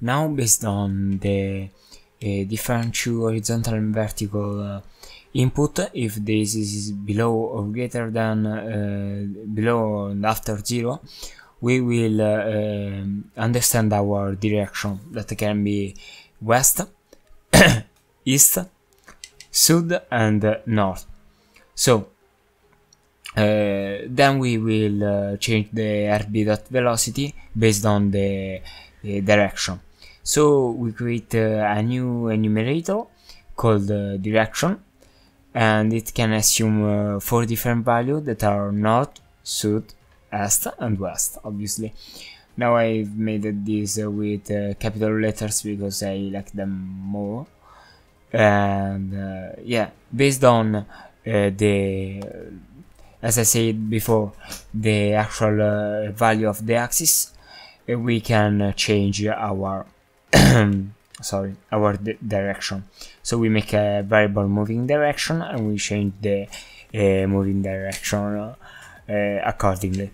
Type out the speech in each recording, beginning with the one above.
Now, based on the uh, different two horizontal and vertical uh, input, if this is below or greater than uh, below and after zero, we will uh, um, understand our direction that can be west, east, south, and north. So uh, then we will uh, change the rb velocity based on the uh, direction. So we create uh, a new enumerator called uh, direction and it can assume four different values that are north, south, east and west obviously. Now I've made this with capital letters because I like them more and uh, yeah based on uh, the as I said before the actual uh, value of the axis we can uh, change our sorry our direction so we make a variable moving direction and we change the uh, moving direction uh, accordingly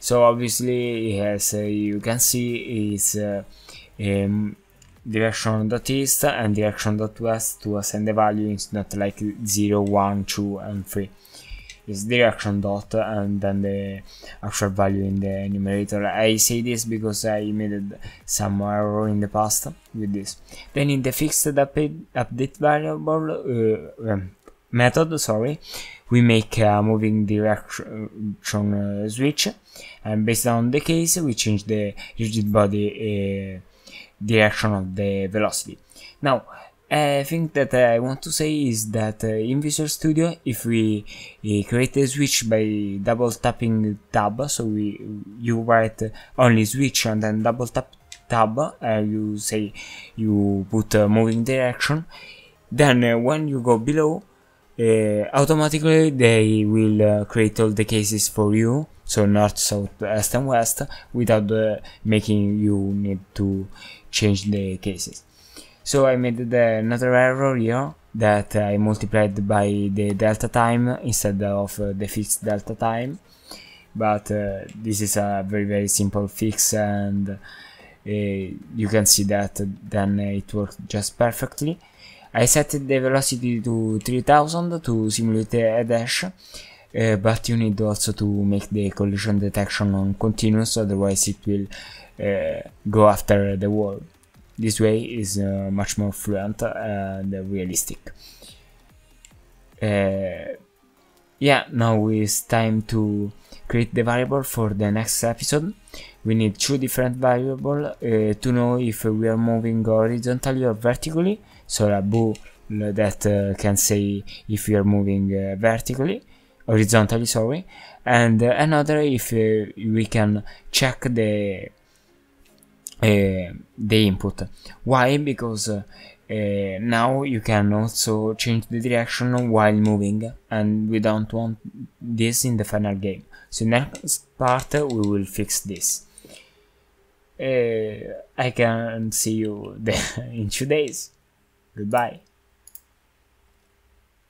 so obviously as uh, you can see is uh, um, direction dot east and direction dot west to assign the value is not like 0 1 2 and 3 is direction dot and then the actual value in the numerator. I say this because I made some error in the past with this. Then in the fixed update, variable uh, um, method, sorry, we make a moving direction uh, switch and based on the case we change the rigid body uh, direction of the velocity. Now I think that I want to say is that uh, in Visual Studio, if we uh, create a switch by double tapping tab, so we you write only switch and then double tap tab, uh, you say you put moving direction, then when you go below, uh, automatically they will uh, create all the cases for you so north south east and west without uh, making you need to change the cases so I made the, another error here that I multiplied by the delta time instead of uh, the fixed delta time but uh, this is a very very simple fix and uh, you can see that then it worked just perfectly I set the velocity to 3000 to simulate a dash uh, but you need also to make the collision detection on continuous otherwise it will uh, go after the wall this way is uh, much more fluent uh, and realistic. Uh, yeah, now it's time to create the variable for the next episode. We need two different variables uh, to know if we are moving horizontally or vertically. So a bool that uh, can say if we are moving uh, vertically, horizontally, sorry, and another if uh, we can check the Eh, the input. Why? Because uh, now you can also change the direction while moving and we don't want this in the final game so next part we will fix this uh, I can see you in two days goodbye